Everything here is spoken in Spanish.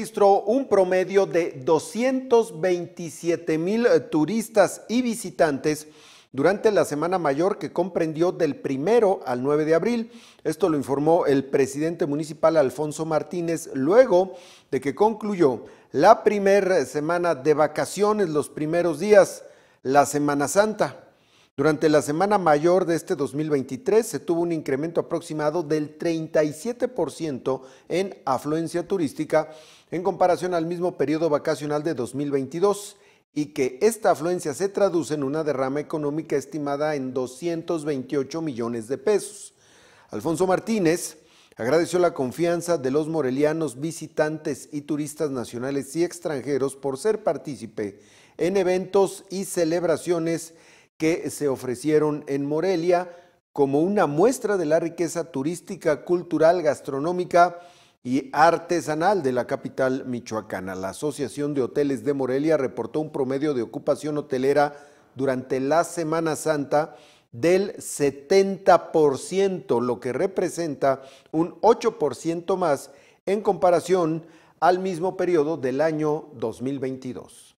registró un promedio de 227 mil eh, turistas y visitantes durante la Semana Mayor que comprendió del primero al 9 de abril. Esto lo informó el presidente municipal Alfonso Martínez luego de que concluyó la primera semana de vacaciones, los primeros días, la Semana Santa. Durante la semana mayor de este 2023 se tuvo un incremento aproximado del 37% en afluencia turística en comparación al mismo periodo vacacional de 2022 y que esta afluencia se traduce en una derrama económica estimada en 228 millones de pesos. Alfonso Martínez agradeció la confianza de los morelianos, visitantes y turistas nacionales y extranjeros por ser partícipe en eventos y celebraciones que se ofrecieron en Morelia como una muestra de la riqueza turística, cultural, gastronómica y artesanal de la capital michoacana. La Asociación de Hoteles de Morelia reportó un promedio de ocupación hotelera durante la Semana Santa del 70%, lo que representa un 8% más en comparación al mismo periodo del año 2022.